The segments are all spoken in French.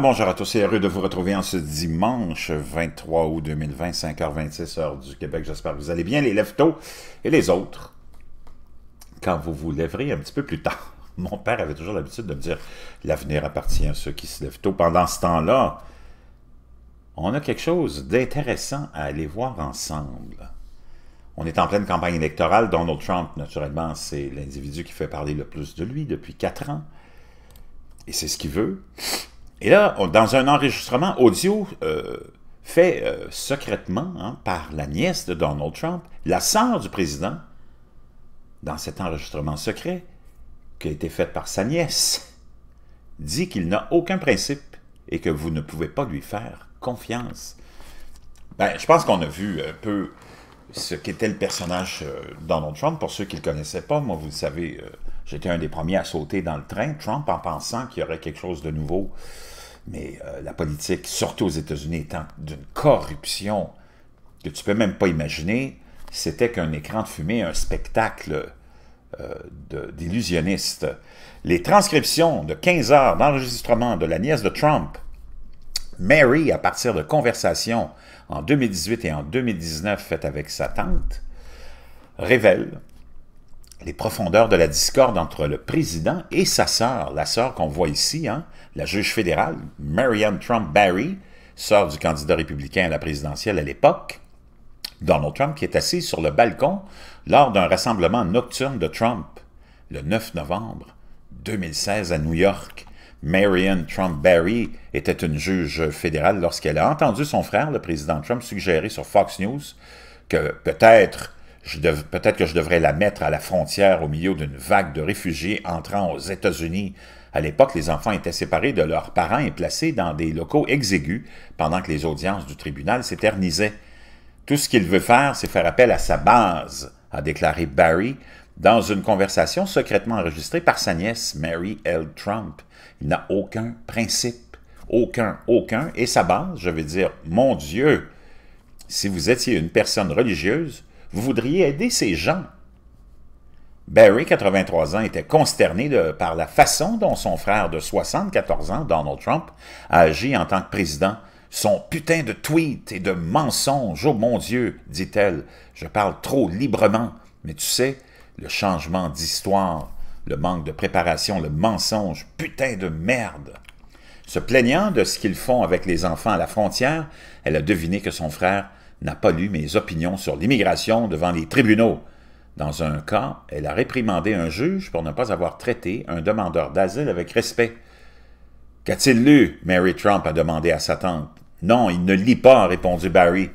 bonjour à tous et heureux de vous retrouver en ce dimanche 23 août 2020, 5h26 heure du Québec. J'espère que vous allez bien, les lève-tôt et les autres, quand vous vous lèverez un petit peu plus tard. Mon père avait toujours l'habitude de me dire « L'avenir appartient à ceux qui se lèvent tôt. » Pendant ce temps-là, on a quelque chose d'intéressant à aller voir ensemble. On est en pleine campagne électorale. Donald Trump, naturellement, c'est l'individu qui fait parler le plus de lui depuis quatre ans. Et c'est ce qu'il veut. Et là, dans un enregistrement audio euh, fait euh, secrètement hein, par la nièce de Donald Trump, la sœur du président, dans cet enregistrement secret qui a été fait par sa nièce, dit qu'il n'a aucun principe et que vous ne pouvez pas lui faire confiance. Ben, je pense qu'on a vu un peu ce qu'était le personnage euh, Donald Trump. Pour ceux qui ne le connaissaient pas, moi, vous le savez, euh, j'étais un des premiers à sauter dans le train. Trump, en pensant qu'il y aurait quelque chose de nouveau, mais euh, la politique, surtout aux États-Unis, étant d'une corruption que tu peux même pas imaginer, c'était qu'un écran de fumée, un spectacle d'illusionniste. Les transcriptions de 15 heures d'enregistrement de la nièce de Trump Mary, à partir de conversations en 2018 et en 2019 faites avec sa tante, révèle les profondeurs de la discorde entre le président et sa sœur, la sœur qu'on voit ici, hein, la juge fédérale, Marianne Trump Barry, sœur du candidat républicain à la présidentielle à l'époque, Donald Trump, qui est assis sur le balcon lors d'un rassemblement nocturne de Trump le 9 novembre 2016 à New York. Marion Trump Barry était une juge fédérale lorsqu'elle a entendu son frère, le président Trump, suggérer sur Fox News que peut-être peut que je devrais la mettre à la frontière au milieu d'une vague de réfugiés entrant aux États-Unis. À l'époque, les enfants étaient séparés de leurs parents et placés dans des locaux exigus pendant que les audiences du tribunal s'éternisaient. Tout ce qu'il veut faire, c'est faire appel à sa base, a déclaré Barry, dans une conversation secrètement enregistrée par sa nièce Mary L. Trump. Il n'a aucun principe, aucun, aucun, et sa base, je veux dire, mon Dieu, si vous étiez une personne religieuse, vous voudriez aider ces gens. Barry, 83 ans, était consterné par la façon dont son frère de 74 ans, Donald Trump, a agi en tant que président. Son putain de tweet et de mensonge, oh mon Dieu, dit-elle, je parle trop librement, mais tu sais, le changement d'histoire, le manque de préparation, le mensonge, putain de merde. Se plaignant de ce qu'ils font avec les enfants à la frontière, elle a deviné que son frère n'a pas lu mes opinions sur l'immigration devant les tribunaux. Dans un cas, elle a réprimandé un juge pour ne pas avoir traité un demandeur d'asile avec respect. Qu'a-t-il lu Mary Trump a demandé à sa tante. Non, il ne lit pas, a répondu Barry.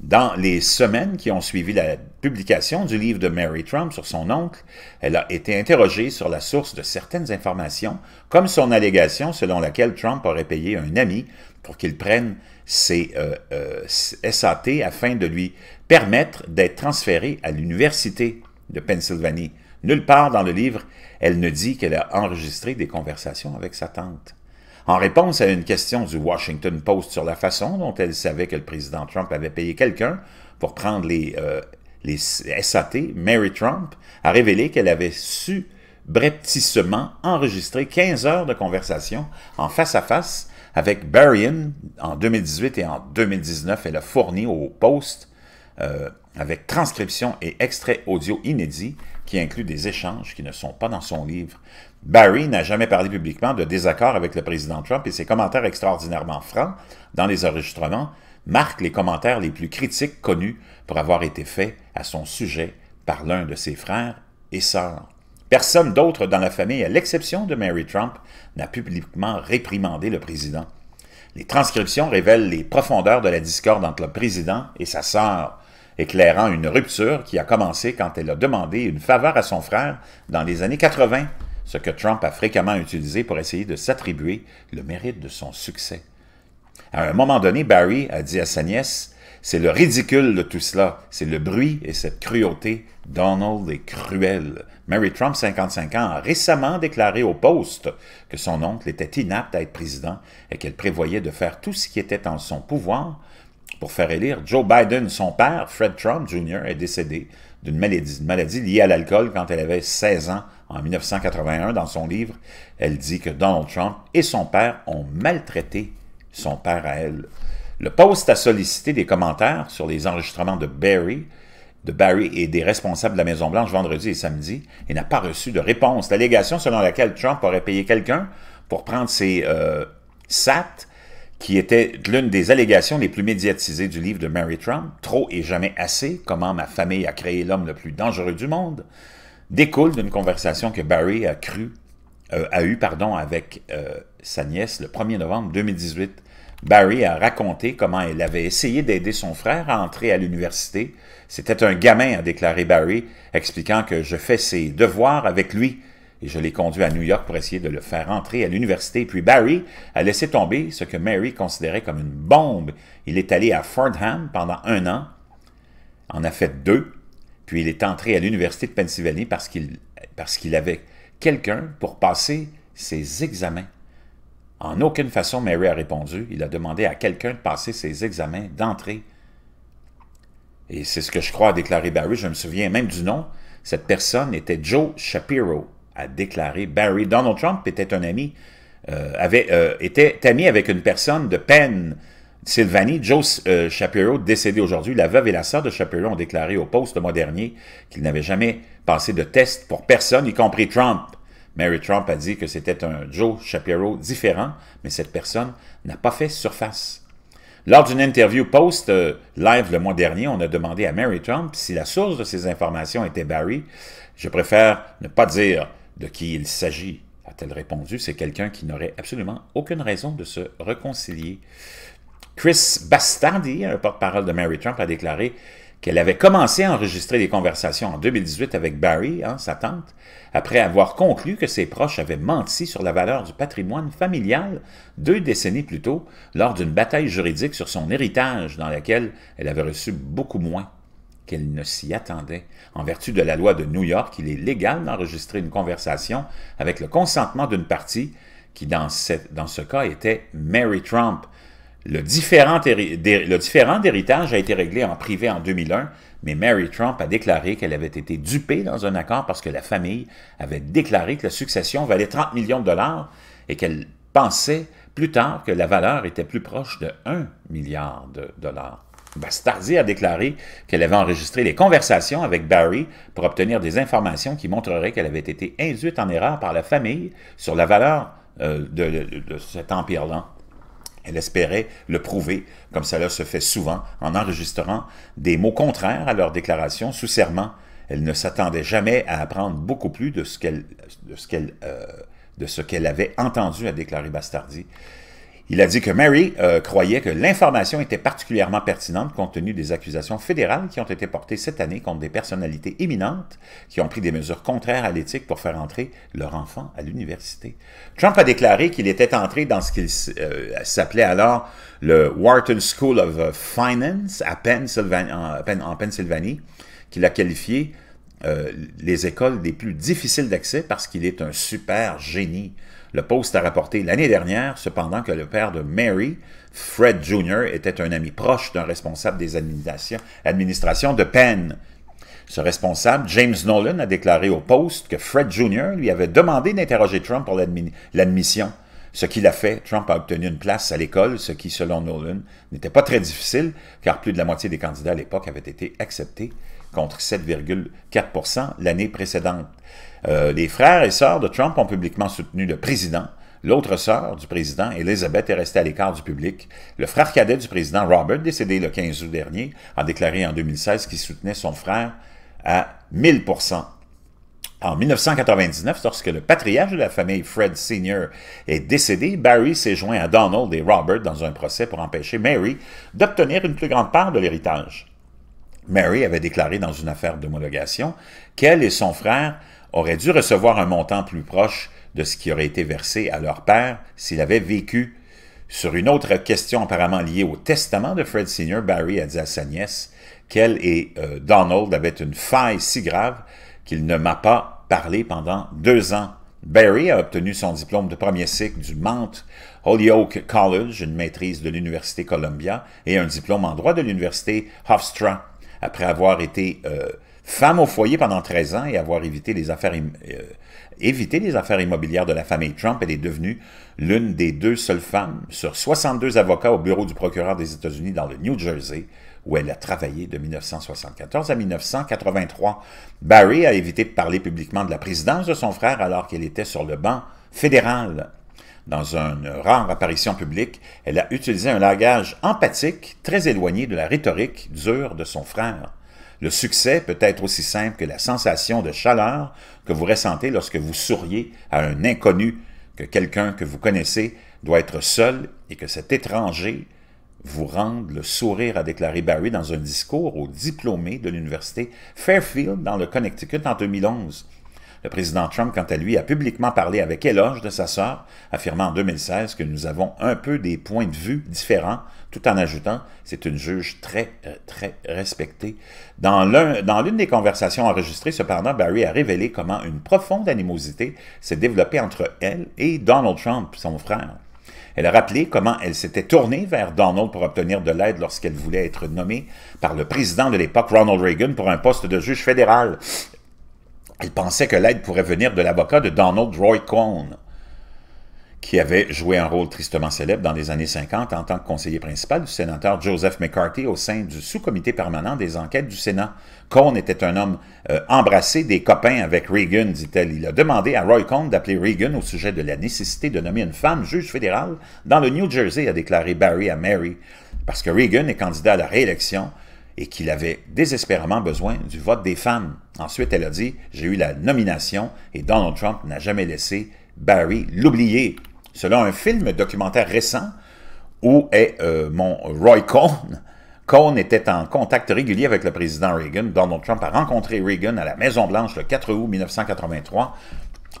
Dans les semaines qui ont suivi la publication du livre de Mary Trump sur son oncle, elle a été interrogée sur la source de certaines informations, comme son allégation selon laquelle Trump aurait payé un ami pour qu'il prenne ses euh, euh, SAT afin de lui permettre d'être transféré à l'Université de Pennsylvanie. Nulle part dans le livre, elle ne dit qu'elle a enregistré des conversations avec sa tante. En réponse à une question du Washington Post sur la façon dont elle savait que le président Trump avait payé quelqu'un pour prendre les, euh, SAT, Mary Trump a révélé qu'elle avait su breptissement enregistrer 15 heures de conversation en face-à-face avec Barrion en 2018 et en 2019. Elle a fourni au Post euh, avec transcription et extrait audio inédit qui inclut des échanges qui ne sont pas dans son livre. Barry n'a jamais parlé publiquement de désaccord avec le président Trump et ses commentaires extraordinairement francs dans les enregistrements marquent les commentaires les plus critiques connus pour avoir été faits à son sujet par l'un de ses frères et sœurs. Personne d'autre dans la famille, à l'exception de Mary Trump, n'a publiquement réprimandé le président. Les transcriptions révèlent les profondeurs de la discorde entre le président et sa sœur, éclairant une rupture qui a commencé quand elle a demandé une faveur à son frère dans les années 80 ce que Trump a fréquemment utilisé pour essayer de s'attribuer le mérite de son succès. À un moment donné, Barry a dit à sa nièce, c'est le ridicule de tout cela, c'est le bruit et cette cruauté. Donald est cruel. Mary Trump, 55 ans, a récemment déclaré au Post que son oncle était inapte à être président et qu'elle prévoyait de faire tout ce qui était en son pouvoir pour faire élire Joe Biden. Son père, Fred Trump Jr., est décédé d'une maladie, maladie liée à l'alcool quand elle avait 16 ans en 1981, dans son livre, elle dit que Donald Trump et son père ont maltraité son père à elle. Le post a sollicité des commentaires sur les enregistrements de Barry, de Barry et des responsables de la Maison-Blanche vendredi et samedi et n'a pas reçu de réponse. L'allégation selon laquelle Trump aurait payé quelqu'un pour prendre ses euh, SAT, qui était l'une des allégations les plus médiatisées du livre de Mary Trump, Trop et jamais assez, comment ma famille a créé l'homme le plus dangereux du monde, découle d'une conversation que Barry a, cru, euh, a eue pardon, avec euh, sa nièce le 1er novembre 2018. Barry a raconté comment elle avait essayé d'aider son frère à entrer à l'université. C'était un gamin, a déclaré Barry, expliquant que je fais ses devoirs avec lui et je l'ai conduit à New York pour essayer de le faire entrer à l'université. Puis Barry a laissé tomber ce que Mary considérait comme une bombe. Il est allé à Fordham pendant un an, en a fait deux, puis il est entré à l'Université de Pennsylvanie parce qu'il avait quelqu'un pour passer ses examens. En aucune façon, Mary a répondu. Il a demandé à quelqu'un de passer ses examens d'entrée. Et c'est ce que je crois a déclaré Barry. Je me souviens même du nom. Cette personne était Joe Shapiro, a déclaré Barry. Donald Trump était un ami, euh, avait, euh, était ami avec une personne de peine. Sylvanie, Joe euh, Shapiro, décédé aujourd'hui, la veuve et la sœur de Shapiro ont déclaré au Post le mois dernier qu'ils n'avaient jamais passé de test pour personne, y compris Trump. Mary Trump a dit que c'était un Joe Shapiro différent, mais cette personne n'a pas fait surface. Lors d'une interview post euh, live le mois dernier, on a demandé à Mary Trump si la source de ces informations était Barry. Je préfère ne pas dire de qui il s'agit, a-t-elle répondu. C'est quelqu'un qui n'aurait absolument aucune raison de se réconcilier. Chris Bastardi, un porte-parole de Mary Trump, a déclaré qu'elle avait commencé à enregistrer des conversations en 2018 avec Barry, hein, sa tante, après avoir conclu que ses proches avaient menti sur la valeur du patrimoine familial deux décennies plus tôt, lors d'une bataille juridique sur son héritage dans laquelle elle avait reçu beaucoup moins qu'elle ne s'y attendait. En vertu de la loi de New York, il est légal d'enregistrer une conversation avec le consentement d'une partie qui, dans ce, dans ce cas, était Mary Trump. Le différent, d'héritage a été réglé en privé en 2001, mais Mary Trump a déclaré qu'elle avait été dupée dans un accord parce que la famille avait déclaré que la succession valait 30 millions de dollars et qu'elle pensait plus tard que la valeur était plus proche de 1 milliard de dollars. Bastardi a déclaré qu'elle avait enregistré les conversations avec Barry pour obtenir des informations qui montreraient qu'elle avait été induite en erreur par la famille sur la valeur euh, de cet empire-là. Elle espérait le prouver, comme cela se fait souvent, en enregistrant des mots contraires à leurs déclarations sous serment. Elle ne s'attendait jamais à apprendre beaucoup plus de ce qu'elle euh, qu'elle avait entendu à déclarer Bastardi. Il a dit que Mary euh, croyait que l'information était particulièrement pertinente compte tenu des accusations fédérales qui ont été portées cette année contre des personnalités éminentes qui ont pris des mesures contraires à l'éthique pour faire entrer leur enfant à l'université. Trump a déclaré qu'il était entré dans ce qu'il euh, s'appelait alors le Wharton School of Finance à Pennsylvanie, en, Pennsylvanie, qu'il a qualifié euh, les écoles des plus difficiles d'accès parce qu'il est un super génie. Le Post a rapporté l'année dernière, cependant, que le père de Mary, Fred Jr., était un ami proche d'un responsable des administrations de Penn. Ce responsable, James Nolan, a déclaré au Post que Fred Jr. lui avait demandé d'interroger Trump pour l'admission. Ce qu'il a fait, Trump a obtenu une place à l'école, ce qui, selon Nolan, n'était pas très difficile, car plus de la moitié des candidats à l'époque avaient été acceptés, contre 7,4 l'année précédente. Euh, les frères et sœurs de Trump ont publiquement soutenu le président. L'autre sœur du président, Elizabeth, est restée à l'écart du public. Le frère cadet du président, Robert, décédé le 15 août dernier, a déclaré en 2016 qu'il soutenait son frère à 1000 en 1999, lorsque le patriarche de la famille Fred Sr. est décédé, Barry s'est joint à Donald et Robert dans un procès pour empêcher Mary d'obtenir une plus grande part de l'héritage. Mary avait déclaré dans une affaire d'homologation qu'elle et son frère auraient dû recevoir un montant plus proche de ce qui aurait été versé à leur père s'il avait vécu. Sur une autre question apparemment liée au testament de Fred Sr., Barry a dit à sa nièce qu'elle et euh, Donald avaient une faille si grave qu'il ne m'a pas parlé pendant deux ans. Barry a obtenu son diplôme de premier cycle du Mount Holyoke College, une maîtrise de l'Université Columbia, et un diplôme en droit de l'Université Hofstra, après avoir été euh, femme au foyer pendant 13 ans et avoir évité les affaires, euh, évité les affaires immobilières de la famille Trump, elle est devenue l'une des deux seules femmes sur 62 avocats au bureau du procureur des États-Unis dans le New Jersey où elle a travaillé de 1974 à 1983. Barry a évité de parler publiquement de la présidence de son frère alors qu'elle était sur le banc fédéral. Dans une rare apparition publique, elle a utilisé un langage empathique très éloigné de la rhétorique dure de son frère. Le succès peut être aussi simple que la sensation de chaleur que vous ressentez lorsque vous souriez à un inconnu, que quelqu'un que vous connaissez doit être seul et que cet étranger vous rendre le sourire, a déclaré Barry dans un discours aux diplômés de l'université Fairfield dans le Connecticut en 2011. Le président Trump, quant à lui, a publiquement parlé avec éloge de sa sœur, affirmant en 2016 que nous avons un peu des points de vue différents, tout en ajoutant « c'est une juge très, euh, très respectée ». Dans l'une des conversations enregistrées, cependant, Barry a révélé comment une profonde animosité s'est développée entre elle et Donald Trump, son frère. Elle a rappelé comment elle s'était tournée vers Donald pour obtenir de l'aide lorsqu'elle voulait être nommée par le président de l'époque, Ronald Reagan, pour un poste de juge fédéral. Elle pensait que l'aide pourrait venir de l'avocat de Donald Roy Cohn qui avait joué un rôle tristement célèbre dans les années 50 en tant que conseiller principal du sénateur Joseph McCarthy au sein du sous-comité permanent des enquêtes du Sénat. Cohn était un homme euh, embrassé des copains avec Reagan, dit-elle. Il a demandé à Roy Cohn d'appeler Reagan au sujet de la nécessité de nommer une femme juge fédérale dans le New Jersey, a déclaré Barry à Mary, parce que Reagan est candidat à la réélection et qu'il avait désespérément besoin du vote des femmes. Ensuite, elle a dit, j'ai eu la nomination et Donald Trump n'a jamais laissé Barry l'oublier. Selon un film documentaire récent où est euh, mon Roy Cohn, Cohn était en contact régulier avec le président Reagan. Donald Trump a rencontré Reagan à la Maison-Blanche le 4 août 1983.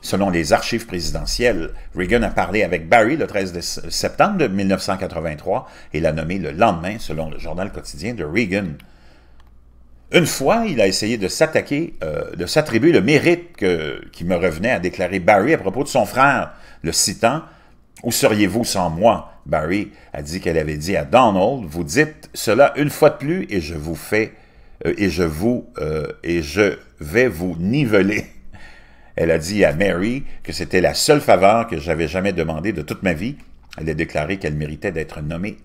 Selon les archives présidentielles, Reagan a parlé avec Barry le 13 septembre 1983 et l'a nommé le lendemain, selon le journal quotidien de Reagan. Une fois, il a essayé de s'attaquer, euh, de s'attribuer le mérite qui me revenait à déclarer Barry à propos de son frère, le citant où seriez-vous sans moi? Barry a dit qu'elle avait dit à Donald, vous dites cela une fois de plus et je vous fais, euh, et je vous, euh, et je vais vous niveler. Elle a dit à Mary que c'était la seule faveur que j'avais jamais demandée de toute ma vie. Elle a déclaré qu'elle méritait d'être nommée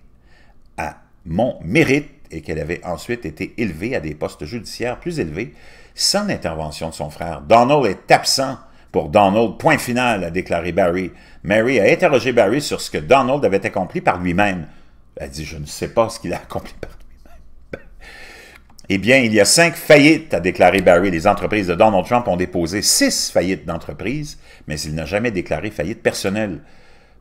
à mon mérite et qu'elle avait ensuite été élevée à des postes judiciaires plus élevés sans l'intervention de son frère. Donald est absent pour Donald. Point final, a déclaré Barry. Mary a interrogé Barry sur ce que Donald avait accompli par lui-même. Elle dit, je ne sais pas ce qu'il a accompli par lui-même. eh bien, il y a cinq faillites, a déclaré Barry. Les entreprises de Donald Trump ont déposé six faillites d'entreprises, mais il n'a jamais déclaré faillite personnelle.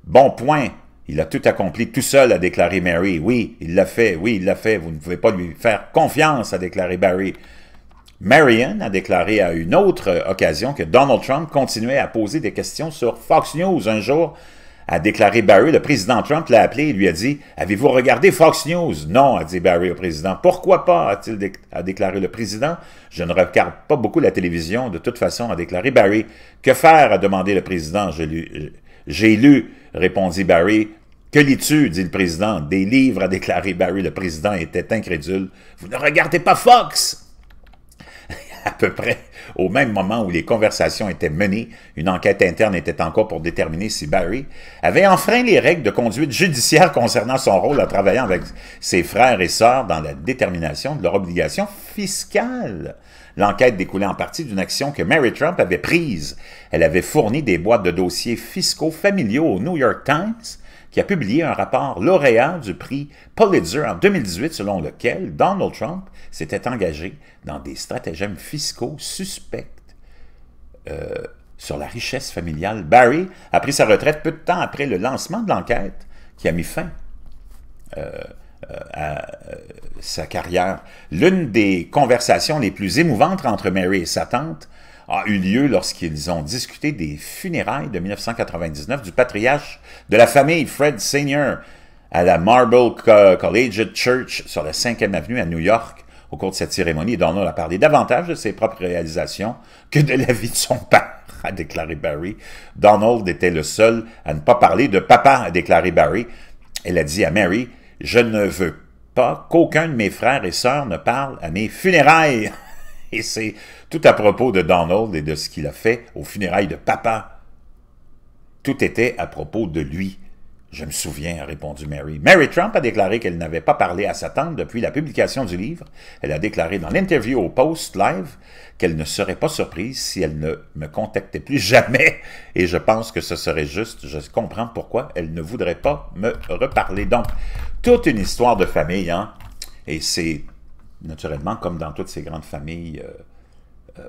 Bon point, il a tout accompli tout seul, a déclaré Mary. Oui, il l'a fait, oui, il l'a fait. Vous ne pouvez pas lui faire confiance, a déclaré Barry. Marion a déclaré à une autre occasion que Donald Trump continuait à poser des questions sur Fox News. Un jour, a déclaré Barry, le président Trump l'a appelé et lui a dit « Avez-vous regardé Fox News? »« Non, a dit Barry au président. »« Pourquoi pas? » a-t-il déclaré le président. « Je ne regarde pas beaucoup la télévision, de toute façon, a déclaré Barry. »« Que faire? » a demandé le président. « J'ai lu, répondit Barry. Que lis-tu? dit le président. Des livres, a déclaré Barry. Le président était incrédule. Vous ne regardez pas Fox? à peu près au même moment où les conversations étaient menées, une enquête interne était en cours pour déterminer si Barry avait enfreint les règles de conduite judiciaire concernant son rôle en travaillant avec ses frères et sœurs dans la détermination de leur obligation fiscale. L'enquête découlait en partie d'une action que Mary Trump avait prise. Elle avait fourni des boîtes de dossiers fiscaux familiaux au New York Times qui a publié un rapport lauréat du prix Pulitzer en 2018 selon lequel Donald Trump s'était engagé dans des stratagèmes fiscaux suspects euh, sur la richesse familiale. Barry a pris sa retraite peu de temps après le lancement de l'enquête qui a mis fin euh, euh, à sa carrière. L'une des conversations les plus émouvantes entre Mary et sa tante a eu lieu lorsqu'ils ont discuté des funérailles de 1999 du patriarche de la famille Fred Senior à la Marble Collegiate Church sur la 5e avenue à New York. Au cours de cette cérémonie, Donald a parlé davantage de ses propres réalisations que de la vie de son père, a déclaré Barry. Donald était le seul à ne pas parler de papa, a déclaré Barry. Elle a dit à Mary, je ne veux pas qu'aucun de mes frères et sœurs ne parle à mes funérailles. Et c'est tout à propos de Donald et de ce qu'il a fait aux funérailles de papa. Tout était à propos de lui. Je me souviens, a répondu Mary. Mary Trump a déclaré qu'elle n'avait pas parlé à sa tante depuis la publication du livre. Elle a déclaré dans l'interview au Post Live qu'elle ne serait pas surprise si elle ne me contactait plus jamais. Et je pense que ce serait juste. Je comprends pourquoi elle ne voudrait pas me reparler. Donc, toute une histoire de famille, hein? Et c'est naturellement, comme dans toutes ces grandes familles euh,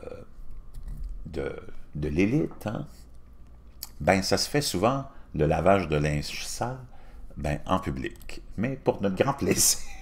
euh, de, l'élite, hein, ben, ça se fait souvent le lavage de linge sale ben, en public, mais pour notre grand plaisir.